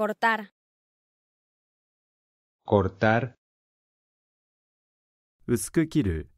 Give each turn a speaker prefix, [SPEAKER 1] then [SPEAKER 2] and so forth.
[SPEAKER 1] cortar,
[SPEAKER 2] cortar, 薄く切る